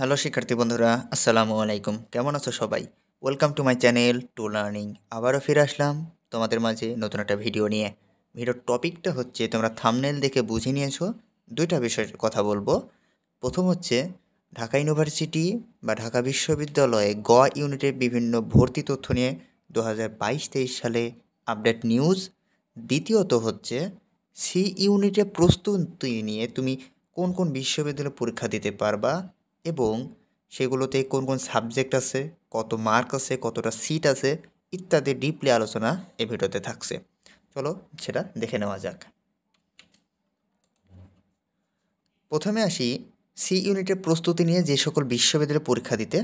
hello শিক্ষার্থী বন্ধুরা আসসালামু আলাইকুম কেমন আছো সবাই welcome to my channel to learning আবারও ফিরে আসলাম তোমাদের মাঝে নতুন একটা ভিডিও নিয়ে ভিডিওর টপিকটা হচ্ছে তোমরা থামনেল দেখে বুঝে নিয়েছো দুইটা বিষয়ের কথা বলবো প্রথম হচ্ছে ঢাকা ইউনিভার্সিটি বা ঢাকা বিশ্ববিদ্যালয়ে গ ইউনিটের বিভিন্ন ভর্তি তথ্য নিয়ে দু হাজার বাইশ তেইশ সালে আপডেট নিউজ দ্বিতীয়ত হচ্ছে সি ইউনিটে প্রস্তুতি নিয়ে তুমি কোন কোন বিশ্ববিদ্যালয়ে পরীক্ষা দিতে পারবা এবং সেগুলোতে কোন কোন সাবজেক্ট আছে কত মার্ক আছে কতটা সিট আছে ইত্যাদি ডিপলি আলোচনা এ ভিডিওতে থাকছে চলো সেটা দেখে নেওয়া যাক প্রথমে আসি সি ইউনিটের প্রস্তুতি নিয়ে যে সকল বিশ্ববিদ্যালয়ে পরীক্ষা দিতে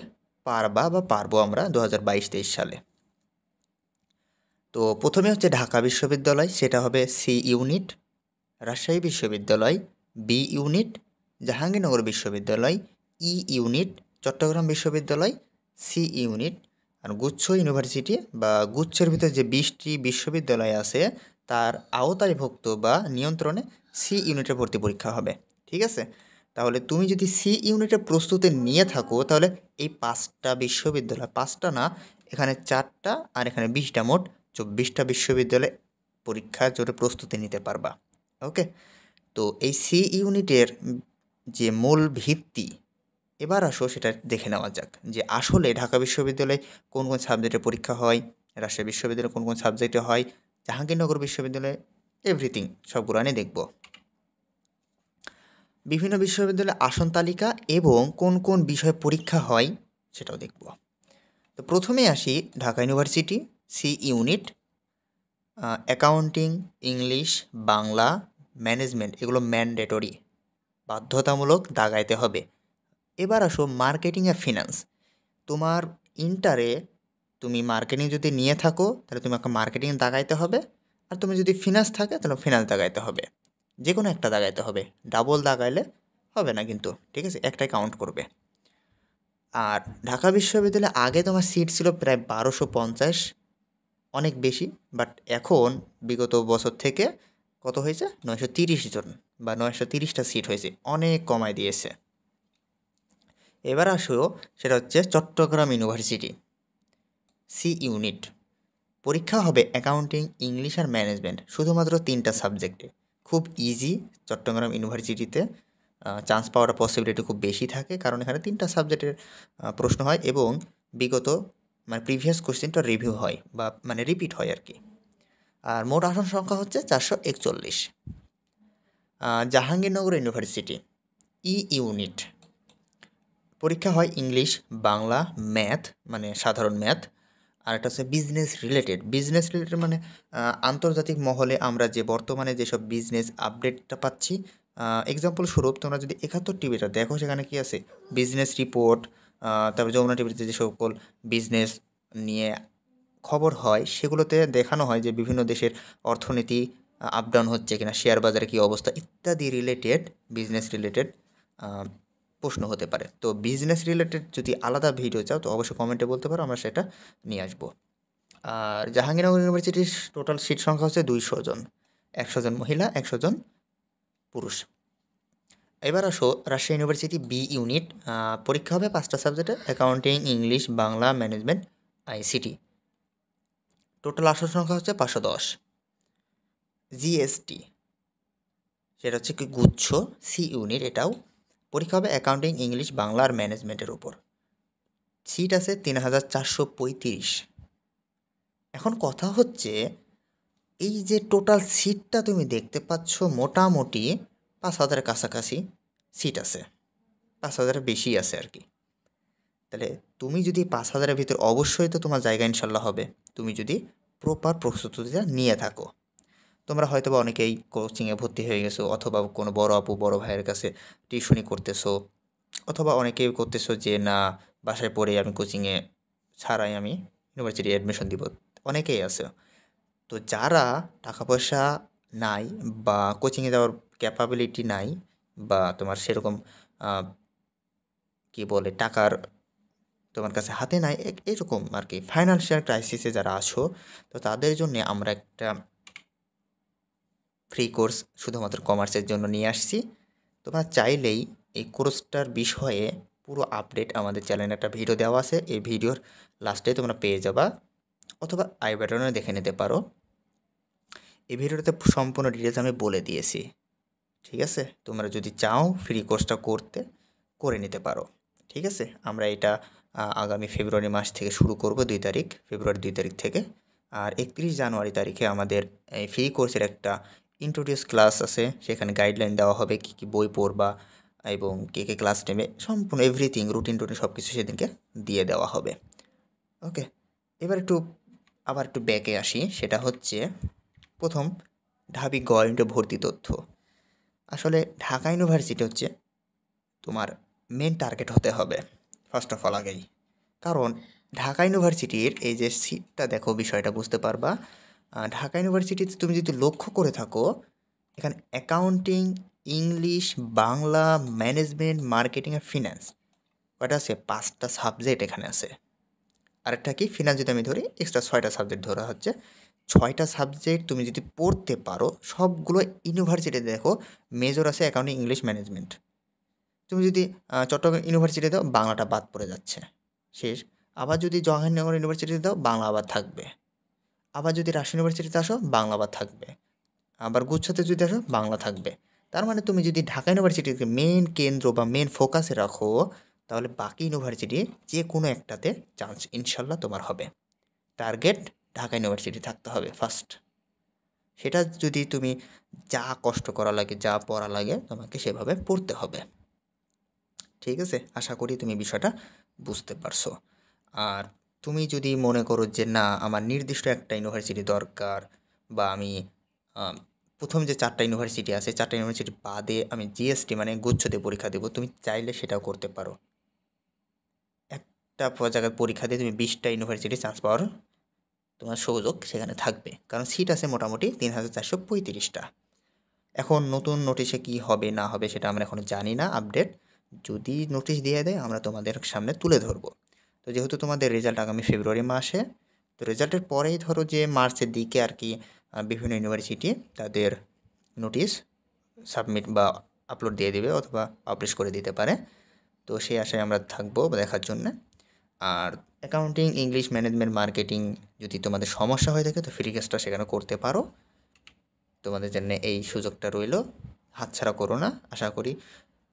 পারবা বা পারবো আমরা দু হাজার সালে তো প্রথমে হচ্ছে ঢাকা বিশ্ববিদ্যালয় সেটা হবে সি ইউনিট রাজশাহী বিশ্ববিদ্যালয় বি ইউনিট জাহাঙ্গীরনগর বিশ্ববিদ্যালয় ই ইউনিট চট্টগ্রাম বিশ্ববিদ্যালয় সি ইউনিট আর গুচ্ছ ইউনিভার্সিটি বা গুচ্ছের ভিতরে যে বিশটি বিশ্ববিদ্যালয় আছে তার আওতায়ভুক্ত বা নিয়ন্ত্রণে সি ইউনিটের ভর্তি পরীক্ষা হবে ঠিক আছে তাহলে তুমি যদি সি ইউনিটের প্রস্তুতি নিয়ে থাকো তাহলে এই পাঁচটা বিশ্ববিদ্যালয় পাঁচটা না এখানে চারটা আর এখানে বিশটা মোট চব্বিশটা বিশ্ববিদ্যালয়ে পরীক্ষার জন্য প্রস্তুতি নিতে পারবা ওকে তো এই সি ইউনিটের যে মূল ভিত্তি এবার আসো সেটা দেখে নেওয়া যাক যে আসলে ঢাকা বিশ্ববিদ্যালয়ে কোন কোন সাবজেক্টের পরীক্ষা হয় রাজশাহী বিশ্ববিদ্যালয়ে কোন কোন সাবজেক্টে হয় জাহাঙ্গীরনগর বিশ্ববিদ্যালয়ে এভরিথিং সবগুলো আমি দেখব বিভিন্ন বিশ্ববিদ্যালয়ের আসন তালিকা এবং কোন কোন বিষয়ে পরীক্ষা হয় সেটাও দেখব তো প্রথমে আসি Dhaka university C unit accounting English Bangla management এগুলো ম্যান্ডেটরি বাধ্যতামূলক দাগাইতে হবে এবার আসো মার্কেটিং অ্যান্ড ফিনান্স তোমার ইন্টারে তুমি মার্কেটিং যদি নিয়ে থাকো তাহলে তোমাকে মার্কেটিং দাগাইতে হবে আর তুমি যদি ফিনান্স থাকে তাহলে ফিনান্স দাগাইতে হবে যে কোনো একটা দাগাইতে হবে ডাবল দাগাইলে হবে না কিন্তু ঠিক আছে একটাই কাউন্ট করবে আর ঢাকা বিশ্ববিদ্যালয়ে আগে তোমার সিট ছিল প্রায় বারোশো পঞ্চাশ অনেক বেশি বাট এখন বিগত বছর থেকে কত হয়েছে নয়শো তিরিশ জন বা নয়শো তিরিশটা সিট হয়েছে অনেক কমায় দিয়েছে এবার আসো সেটা হচ্ছে চট্টগ্রাম ইউনিভার্সিটি সি ইউনিট পরীক্ষা হবে অ্যাকাউন্টিং ইংলিশ আর ম্যানেজমেন্ট শুধুমাত্র তিনটা সাবজেক্টে খুব ইজি চট্টগ্রাম ইউনিভার্সিটিতে চান্স পাওয়ার পসিবিলিটি খুব বেশি থাকে কারণ এখানে তিনটা সাবজেক্টের প্রশ্ন হয় এবং বিগত মানে প্রিভিয়াস কোশ্চেনটা রিভিউ হয় বা মানে রিপিট হয় আর কি আর মোট আসন সংখ্যা হচ্ছে চারশো একচল্লিশ জাহাঙ্গীরনগর ইউনিভার্সিটি ই ইউনিট পরীক্ষা হয় ইংলিশ বাংলা ম্যাথ মানে সাধারণ ম্যাথ আর একটা হচ্ছে বিজনেস রিলেটেড বিজনেস রিলেটেড মানে আন্তর্জাতিক মহলে আমরা যে বর্তমানে যেসব বিজনেস আপডেটটা পাচ্ছি এক্সাম্পল স্বরূপ তোমরা যদি একাত্তর টিভিটা দেখো সেখানে কি আছে বিজনেস রিপোর্ট তারপর যমুনা টিভিতে যে সকল বিজনেস নিয়ে খবর হয় সেগুলোতে দেখানো হয় যে বিভিন্ন দেশের অর্থনীতি আপডাউন হচ্ছে কিনা শেয়ার বাজারে কী অবস্থা ইত্যাদি রিলেটেড বিজনেস রিলেটেড প্রশ্ন হতে পারে তো বিজনেস রিলেটেড যদি আলাদা ভিডিও চাও তো অবশ্যই কমেন্টে বলতে পারো আমরা সেটা নিয়ে আসবো আর জাহাঙ্গীরনগর ইউনিভার্সিটির টোটাল সিট সংখ্যা হচ্ছে দুইশো জন একশো জন মহিলা একশো জন পুরুষ এবার আসো রাজশাহী ইউনিভার্সিটি বি ইউনিট পরীক্ষা হবে পাঁচটা সাবজেক্টে accounting English Bangla management ICT total আসন সংখ্যা হচ্ছে পাঁচশো দশ জিএসটি সেটা হচ্ছে কি গুচ্ছ সি ইউনিট এটাও পরীক্ষা হবে অ্যাকাউন্টিং ইংলিশ বাংলার ম্যানেজমেন্টের উপর সিট আছে তিন হাজার চারশো পঁয়ত্রিশ এখন কথা হচ্ছে এই যে টোটাল সিটটা তুমি দেখতে পাচ্ছ মোটামুটি পাঁচ হাজারের কাছাকাছি সিট আছে পাঁচ হাজারের বেশি আছে আর কি তাহলে তুমি যদি পাঁচ হাজারের ভিতর অবশ্যই তো তোমার জায়গা ইনশাল্লাহ হবে তুমি যদি প্রপার প্রস্তুতিটা নিয়ে থাকো তোমরা হয়তো বা অনেকেই কোচিংয়ে ভর্তি হয়ে গেছো অথবা কোনো বড় আপু বড় ভাইয়ের কাছে টিউশনি করতেছো অথবা অনেকেই করতেছো যে না বাসায় পড়ে আমি কোচিংয়ে ছাড়াই আমি ইউনিভার্সিটি অ্যাডমিশন দিব অনেকেই আছে তো যারা টাকা পয়সা নাই বা কোচিংয়ে যাওয়ার ক্যাপাবিলিটি নাই বা তোমার সেরকম কি বলে টাকার তোমার কাছে হাতে নাই এরকম আর কি ফাইন্যান্সিয়াল ক্রাইসিসে যারা আছো তো তাদের জন্য আমরা একটা ফ্রি কোর্স শুধুমাত্র কমার্সের জন্য নিয়ে আসছি তোমরা চাইলেই এই কোর্সটার বিষয়ে পুরো আপডেট আমাদের চ্যানেলে একটা ভিডিও দেওয়া আছে এই ভিডিওর লাস্টে তোমরা পেয়ে যাবা অথবা আই ব্যাটনে দেখে নিতে পারো এই ভিডিওটাতে সম্পূর্ণ ডিটেলস আমি বলে দিয়েছি ঠিক আছে তোমরা যদি চাও ফ্রি কোর্সটা করতে করে নিতে পারো ঠিক আছে আমরা এটা আগামী ফেব্রুয়ারি মাস থেকে শুরু করব দুই তারিখ ফেব্রুয়ারি দুই তারিখ থেকে আর একত্রিশ জানুয়ারি তারিখে আমাদের এই ফ্রি কোর্সের একটা ইন্ট্রোডিউস ক্লাস আছে সেখানে গাইডলাইন দেওয়া হবে কী কী বই পড়বা এবং কে কে ক্লাস নেবে সম্পূর্ণ এভরিথিং রুটিন টুটিন সব কিছু সেদিনকে দিয়ে দেওয়া হবে ওকে এবার একটু আবার একটু ব্যাকে আসি সেটা হচ্ছে প্রথম ঢাবি গভর্নমেন্টে ভর্তি তথ্য আসলে ঢাকা ইউনিভার্সিটি হচ্ছে তোমার মেন টার্গেট হতে হবে ফার্স্ট অফ অল আগেই কারণ ঢাকা ইউনিভার্সিটির এই যে সিটটা দেখো বিষয়টা বুঝতে পারবা ঢাকা ইউনিভার্সিটিতে তুমি যদি লক্ষ্য করে থাকো এখানে accounting English Bangla management marketing আর ফিন্যান্স কয়টা আছে পাঁচটা সাবজেক্ট এখানে আছে আরেকটা কি ফিনান্স যদি আমি ধরি এক্সট্রা ছয়টা সাবজেক্ট ধরা হচ্ছে ছয়টা সাবজেক্ট তুমি যদি পড়তে পারো সবগুলো ইউনিভার্সিটি দেখো মেজর আছে অ্যাকাউন্টিং ইংলিশ ম্যানেজমেন্ট তুমি যদি চট্টগ্রাম ইউনিভার্সিটি দাও বাংলাটা বাদ পড়ে যাচ্ছে শেষ আবার যদি জওয়াহরনগর ইউনিভার্সিটি দাও বাংলা আবার থাকবে আবার যদি রাশিয়ান ইউনিভার্সিটিতে আসো বাংলা বাদ থাকবে আবার গুচ্ছাতে যদি আসো বাংলা থাকবে তার মানে তুমি যদি ঢাকা ইউনিভার্সিটিকে মেন কেন্দ্র বা মেন ফোকাসে রাখো তাহলে বাকি ইউনিভার্সিটি যে কোনো একটাতে চান্স ইনশাল্লাহ তোমার হবে টার্গেট ঢাকা ইউনিভার্সিটি থাকতে হবে ফার্স্ট সেটা যদি তুমি যা কষ্ট করা লাগে যা পড়া লাগে তোমাকে সেভাবে পড়তে হবে ঠিক আছে আশা করি তুমি বিষয়টা বুঝতে পারছো আর তুমি যদি মনে করো যে না আমার নির্দিষ্ট একটা ইউনিভার্সিটি দরকার বা আমি প্রথম যে চারটা ইউনিভার্সিটি আছে চারটা ইউনিভার্সিটি বাদে আমি জিএসটি মানে দিয়ে পরীক্ষা দেবো তুমি চাইলে সেটাও করতে পারো একটা জায়গায় পরীক্ষা দিয়ে তুমি বিশটা ইউনিভার্সিটি চান্স পাওয়ার তোমার সুযোগ সেখানে থাকবে কারণ সিট আছে মোটামুটি তিন হাজার চারশো পঁয়ত্রিশটা এখন নতুন নোটিশে কি হবে না হবে সেটা আমরা এখন জানি না আপডেট যদি নোটিশ দিয়ে দেয় আমরা তোমাদের সামনে তুলে ধরবো তো যেহেতু তোমাদের রেজাল্ট আগামী ফেব্রুয়ারি মাসে তো রেজাল্টের পরেই ধরো যে মার্চের দিকে আর কি বিভিন্ন ইউনিভার্সিটি তাদের নোটিশ সাবমিট বা আপলোড দিয়ে দেবে অথবা পাবলিশ করে দিতে পারে তো সেই আশায় আমরা থাকবো দেখার জন্য আর অ্যাকাউন্টিং ইংলিশ ম্যানেজমেন্ট মার্কেটিং যদি তোমাদের সমস্যা হয়ে থাকে তো ফ্রি কেসটা সেখানে করতে পারো তোমাদের জন্য এই সুযোগটা রইল হাতছাড়া করো না আশা করি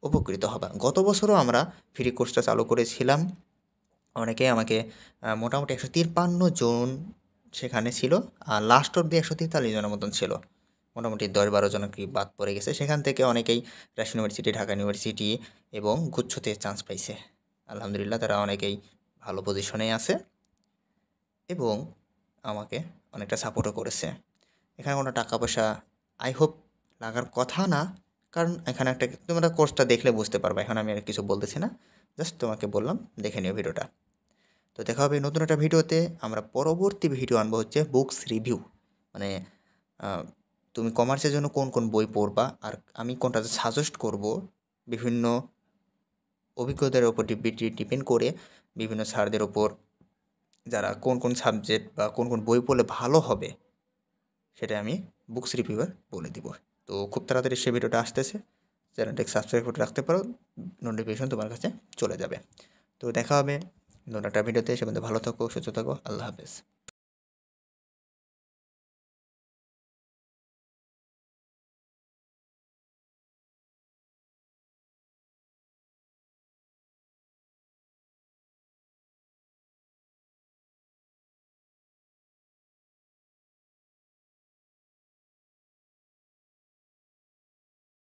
উপকৃত হবা গত বছরও আমরা ফ্রি কোর্সটা চালু করেছিলাম অনেকে আমাকে মোটামুটি একশো তিপ্পান্ন জন সেখানে ছিল আর লাস্ট অব্দি একশো তেতাল্লিশ জনের মতন ছিল মোটামুটি দশ বারো জন কি বাদ পড়ে গেছে সেখান থেকে অনেকেই রাশিয়ান ইউনিভার্সিটি ঢাকা ইউনিভার্সিটি এবং গুচ্ছতে চান্স পাইছে আলহামদুলিল্লাহ তারা অনেকেই ভালো পজিশনে আছে এবং আমাকে অনেকটা সাপোর্টও করেছে এখানে কোনো টাকা পয়সা আই হোপ লাগার কথা না কারণ এখানে একটা তোমরা কোর্সটা দেখলে বুঝতে পারবে এখন আমি আর কিছু বলতেছি না জাস্ট তোমাকে বললাম দেখে নিও ভিডিওটা তো দেখা হবে নতুন একটা ভিডিওতে আমরা পরবর্তী ভিডিও আনবো হচ্ছে বুকস রিভিউ মানে তুমি কমার্সের জন্য কোন কোন বই পড়বা আর আমি কোনটাতে সাজেস্ট করব বিভিন্ন অভিজ্ঞতার ওপর ডিপেন্ড করে বিভিন্ন স্যারদের ওপর যারা কোন কোন সাবজেক্ট বা কোন কোন বই পড়লে ভালো হবে সেটা আমি বুকস রিভিউয়ার বলে দিব তো খুব তাড়াতাড়ি সে ভিডিওটা আসতেছে চ্যানেলটাকে সাবস্ক্রাইব করে রাখতে পারো নোটিফিকেশন তোমার কাছে চলে যাবে তো দেখা হবে নোনাটা ভিডিওতে সে ভালো থাকো সুস্থ থাকো আল্লাহ হাফেজ